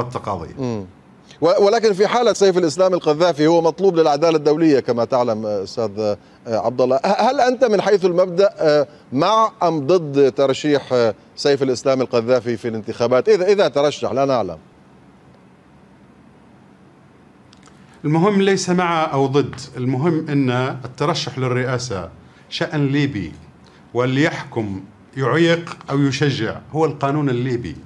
التقاضية ولكن في حالة سيف الإسلام القذافي هو مطلوب للعدالة الدولية كما تعلم آه، أستاذ آه، عبد الله أه، هل أنت من حيث المبدأ مع أم ضد ترشيح سيف الإسلام القذافي في الانتخابات إذا إذا ترشح لا نعلم المهم ليس مع أو ضد المهم أن الترشح للرئاسة شأن ليبي واللي يحكم يعيق أو يشجع هو القانون الليبي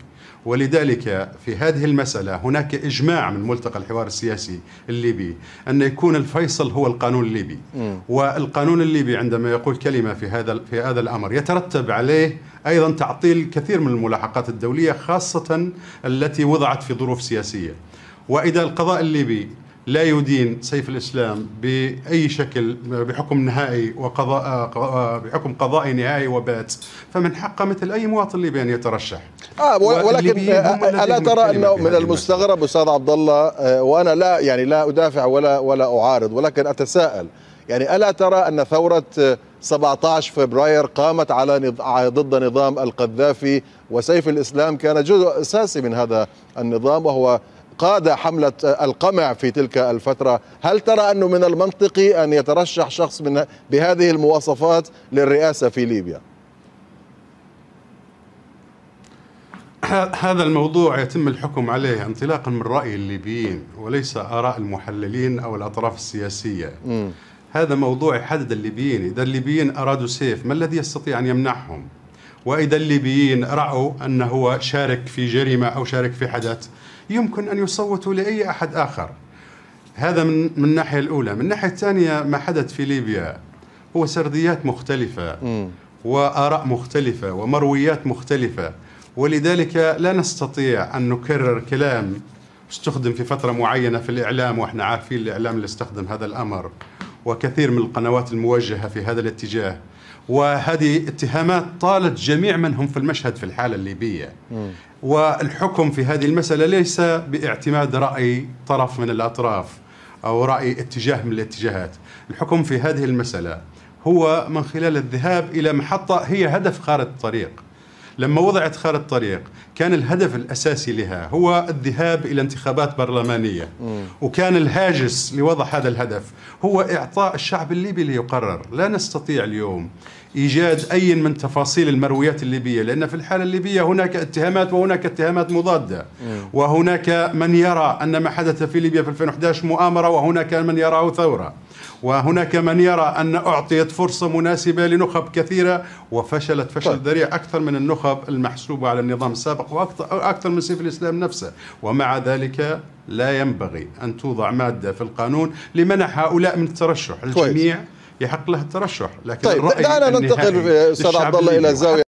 ولذلك في هذه المسألة هناك إجماع من ملتقى الحوار السياسي الليبي أن يكون الفيصل هو القانون الليبي م. والقانون الليبي عندما يقول كلمة في هذا في هذا الأمر يترتب عليه أيضا تعطيل كثير من الملاحقات الدولية خاصة التي وضعت في ظروف سياسية وإذا القضاء الليبي لا يدين سيف الاسلام باي شكل بحكم نهائي وقضاء بحكم قضائي نهائي وبات فمن حقه مثل اي مواطن ليبي ان يترشح آه ولكن آه، الا ترى انه من المستغرب استاذ عبد الله آه، وانا لا يعني لا ادافع ولا ولا اعارض ولكن اتساءل يعني الا ترى ان ثوره 17 آه، فبراير قامت على ضد نظام القذافي وسيف الاسلام كان جزء اساسي من هذا النظام وهو قاد حملة القمع في تلك الفترة هل ترى أنه من المنطقي أن يترشح شخص من بهذه المواصفات للرئاسة في ليبيا؟ هذا الموضوع يتم الحكم عليه انطلاقا من رأي الليبيين وليس آراء المحللين أو الأطراف السياسية م. هذا موضوع يحدد الليبيين إذا الليبيين أرادوا سيف ما الذي يستطيع أن يمنعهم واذا الليبيين راوا انه هو شارك في جريمه او شارك في حدث يمكن ان يصوتوا لاي احد اخر هذا من من الناحيه الاولى من الناحيه الثانيه ما حدث في ليبيا هو سرديات مختلفه واراء مختلفه ومرويات مختلفه ولذلك لا نستطيع ان نكرر كلام استخدم في فتره معينه في الاعلام واحنا عارفين الاعلام اللي استخدم هذا الامر وكثير من القنوات الموجهة في هذا الاتجاه وهذه اتهامات طالت جميع من هم في المشهد في الحالة الليبية م. والحكم في هذه المسألة ليس باعتماد رأي طرف من الأطراف أو رأي اتجاه من الاتجاهات الحكم في هذه المسألة هو من خلال الذهاب إلى محطة هي هدف خارج الطريق لما وضعت خارطة الطريق كان الهدف الأساسي لها هو الذهاب إلى انتخابات برلمانية وكان الهاجس لوضع هذا الهدف هو إعطاء الشعب الليبي ليقرر لا نستطيع اليوم ايجاد اي من تفاصيل المرويات الليبيه لان في الحاله الليبيه هناك اتهامات وهناك اتهامات مضاده وهناك من يرى ان ما حدث في ليبيا في 2011 مؤامره وهناك من يراه ثوره وهناك من يرى ان اعطيت فرصه مناسبه لنخب كثيره وفشلت فشل طيب. ذريع اكثر من النخب النخب المحسوبة على النظام السابق وأكثر من سيف الإسلام نفسه ومع ذلك لا ينبغي أن توضع مادة في القانون لمنع هؤلاء من الترشح الجميع يحق له الترشح لكن طيب دعنا ننتقل استاذ عبد الله الى زاويه